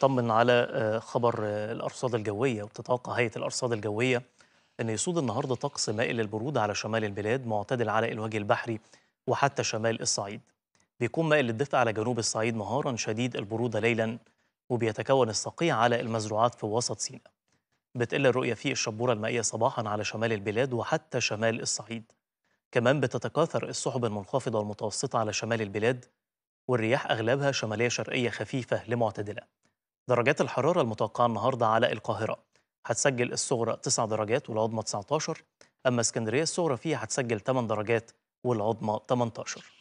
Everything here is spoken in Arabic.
طمن على آه، خبر آه، الأرصاد الجوية وتتوقع هيئة الأرصاد الجوية أن يسود النهاردة طقس مائل للبرودة على شمال البلاد معتدل على الوجه البحري وحتى شمال الصعيد بيكون مائل للدفء على جنوب الصعيد نهارا شديد البرودة ليلا وبيتكون الصقيع على المزروعات في وسط سيناء بتقل الرؤية في الشبورة المائية صباحا على شمال البلاد وحتى شمال الصعيد كمان بتتكاثر السحب المنخفضة والمتوسطة على شمال البلاد والرياح أغلبها شمالية شرقية خفيفة لمعتدلة درجات الحرارة المتوقعة النهاردة على القاهرة هتسجل الصغرى 9 درجات والعظمى 19 أما اسكندرية الصغرى فيها هتسجل 8 درجات والعظمى 18